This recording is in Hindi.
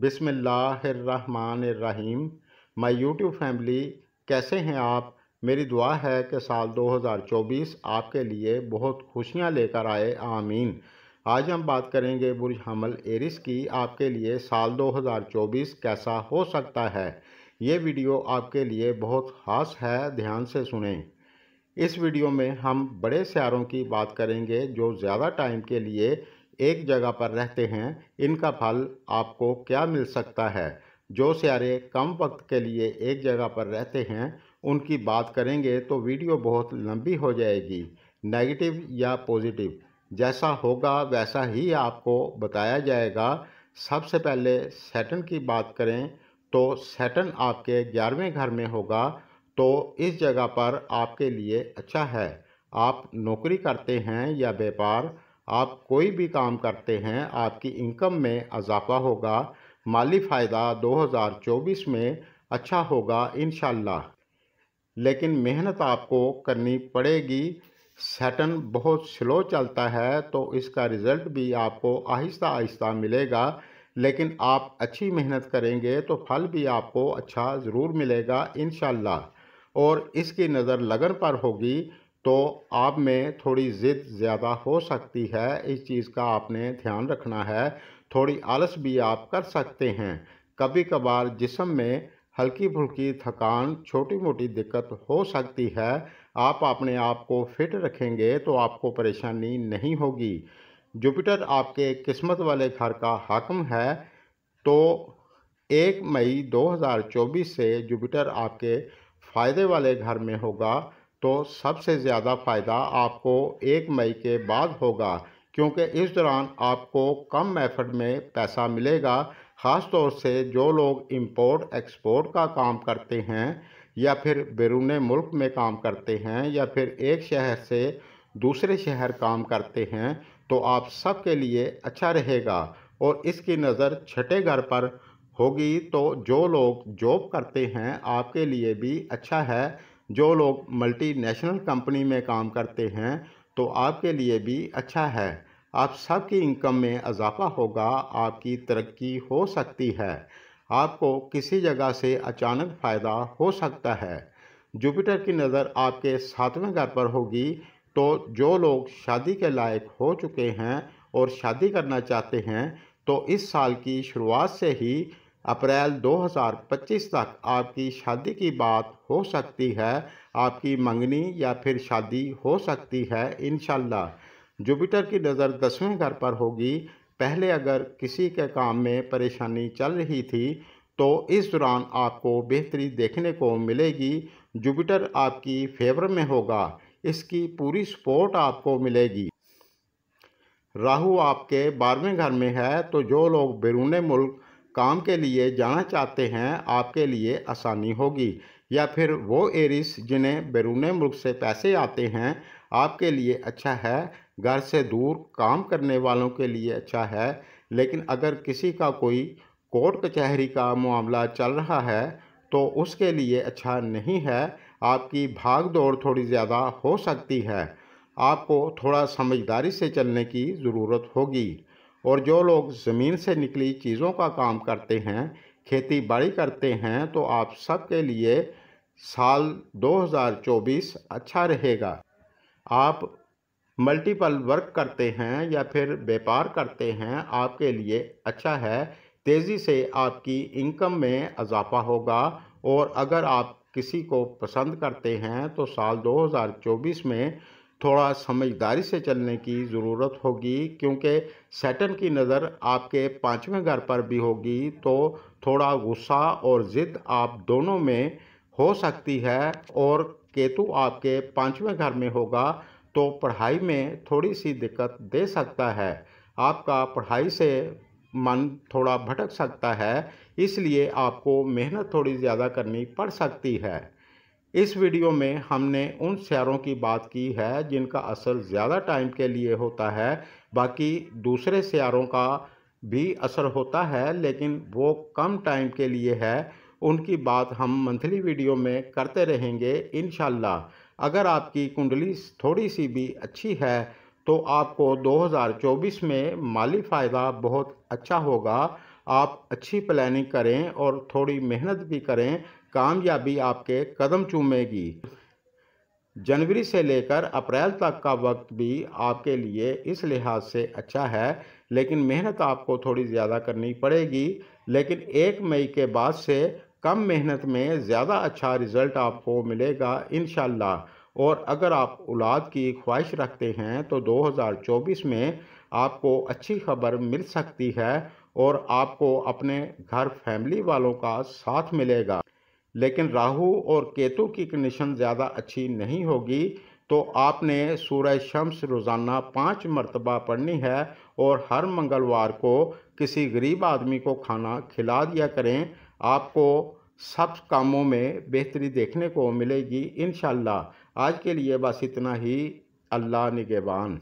बिसमीम माय यूट्यूब फैमिली कैसे हैं आप मेरी दुआ है कि साल 2024 आपके लिए बहुत खुशियां लेकर आए आमीन आज हम बात करेंगे बुरज हमल एरिस की आपके लिए साल 2024 कैसा हो सकता है ये वीडियो आपके लिए बहुत खास है ध्यान से सुने इस वीडियो में हम बड़े स्यारों की बात करेंगे जो ज़्यादा टाइम के लिए एक जगह पर रहते हैं इनका फल आपको क्या मिल सकता है जो स्यारे कम वक्त के लिए एक जगह पर रहते हैं उनकी बात करेंगे तो वीडियो बहुत लंबी हो जाएगी नेगेटिव या पॉजिटिव जैसा होगा वैसा ही आपको बताया जाएगा सबसे पहले सेटन की बात करें तो सेटन आपके ग्यारहवें घर में होगा तो इस जगह पर आपके लिए अच्छा है आप नौकरी करते हैं या व्यापार आप कोई भी काम करते हैं आपकी इनकम में अजाफा होगा माली फ़ायदा 2024 में अच्छा होगा इन लेकिन मेहनत आपको करनी पड़ेगी सेटन बहुत स्लो चलता है तो इसका रिज़ल्ट भी आपको आहिस्ता आहिस्ता मिलेगा लेकिन आप अच्छी मेहनत करेंगे तो फल भी आपको अच्छा ज़रूर मिलेगा इन और इसकी नज़र लगन पर होगी तो आप में थोड़ी ज़िद ज़्यादा हो सकती है इस चीज़ का आपने ध्यान रखना है थोड़ी आलस भी आप कर सकते हैं कभी कभार जिसम में हल्की फुल्की थकान छोटी मोटी दिक्कत हो सकती है आप अपने आप को फिट रखेंगे तो आपको परेशानी नहीं होगी जुपिटर आपके किस्मत वाले घर का हाकम है तो एक मई 2024 से जुपिटर आपके फ़ायदे वाले घर में होगा तो सबसे ज़्यादा फ़ायदा आपको एक मई के बाद होगा क्योंकि इस दौरान आपको कम एफर्ट में पैसा मिलेगा ख़ास तौर से जो लोग इंपोर्ट एक्सपोर्ट का काम करते हैं या फिर बैरून मुल्क में काम करते हैं या फिर एक शहर से दूसरे शहर काम करते हैं तो आप सब के लिए अच्छा रहेगा और इसकी नज़र छठे घर पर होगी तो जो लोग जॉब करते हैं आपके लिए भी अच्छा है जो लोग मल्टीनेशनल कंपनी में काम करते हैं तो आपके लिए भी अच्छा है आप सबकी इनकम में इजाफा होगा आपकी तरक्की हो सकती है आपको किसी जगह से अचानक फ़ायदा हो सकता है जुपिटर की नज़र आपके सातवें घर पर होगी तो जो लोग शादी के लायक हो चुके हैं और शादी करना चाहते हैं तो इस साल की शुरुआत से ही अप्रैल 2025 तक आपकी शादी की बात हो सकती है आपकी मंगनी या फिर शादी हो सकती है इन जुपिटर की नज़र दसवें घर पर होगी पहले अगर किसी के काम में परेशानी चल रही थी तो इस दौरान आपको बेहतरी देखने को मिलेगी जुपिटर आपकी फेवर में होगा इसकी पूरी सपोर्ट आपको मिलेगी राहु आपके बारहवें घर में है तो जो लोग बैरून मुल्क काम के लिए जाना चाहते हैं आपके लिए आसानी होगी या फिर वो एरिस जिन्हें बैरून मुल्क से पैसे आते हैं आपके लिए अच्छा है घर से दूर काम करने वालों के लिए अच्छा है लेकिन अगर किसी का कोई कोर्ट कचहरी का मामला चल रहा है तो उसके लिए अच्छा नहीं है आपकी भाग दौड़ थोड़ी ज़्यादा हो सकती है आपको थोड़ा समझदारी से चलने की ज़रूरत होगी और जो लोग ज़मीन से निकली चीज़ों का काम करते हैं खेती बाड़ी करते हैं तो आप सबके लिए साल 2024 अच्छा रहेगा आप मल्टीपल वर्क करते हैं या फिर व्यापार करते हैं आपके लिए अच्छा है तेज़ी से आपकी इनकम में इजाफा होगा और अगर आप किसी को पसंद करते हैं तो साल 2024 में थोड़ा समझदारी से चलने की ज़रूरत होगी क्योंकि सैटन की नज़र आपके पाँचवें घर पर भी होगी तो थोड़ा गुस्सा और ज़िद आप दोनों में हो सकती है और केतु आपके पाँचवें घर में होगा तो पढ़ाई में थोड़ी सी दिक्कत दे सकता है आपका पढ़ाई से मन थोड़ा भटक सकता है इसलिए आपको मेहनत थोड़ी ज़्यादा करनी पड़ सकती है इस वीडियो में हमने उन शेयरों की बात की है जिनका असर ज़्यादा टाइम के लिए होता है बाकी दूसरे शेयरों का भी असर होता है लेकिन वो कम टाइम के लिए है उनकी बात हम मंथली वीडियो में करते रहेंगे इन अगर आपकी कुंडली थोड़ी सी भी अच्छी है तो आपको 2024 में माली फ़ायदा बहुत अच्छा होगा आप अच्छी प्लानिंग करें और थोड़ी मेहनत भी करें कामयाबी आपके कदम चूमेगी जनवरी से लेकर अप्रैल तक का वक्त भी आपके लिए इस लिहाज से अच्छा है लेकिन मेहनत आपको थोड़ी ज़्यादा करनी पड़ेगी लेकिन एक मई के बाद से कम मेहनत में ज़्यादा अच्छा रिज़ल्ट आपको मिलेगा इन और अगर आप औलाद की ख्वाहिश रखते हैं तो 2024 में आपको अच्छी खबर मिल सकती है और आपको अपने घर फैमिली वालों का साथ मिलेगा लेकिन राहु और केतु की कंडीशन ज़्यादा अच्छी नहीं होगी तो आपने सूर्य शम्स रोज़ाना पाँच मरतबा पढ़नी है और हर मंगलवार को किसी गरीब आदमी को खाना खिला दिया करें आपको सब कामों में बेहतरी देखने को मिलेगी इन आज के लिए बस इतना ही अल्लाह निगेबान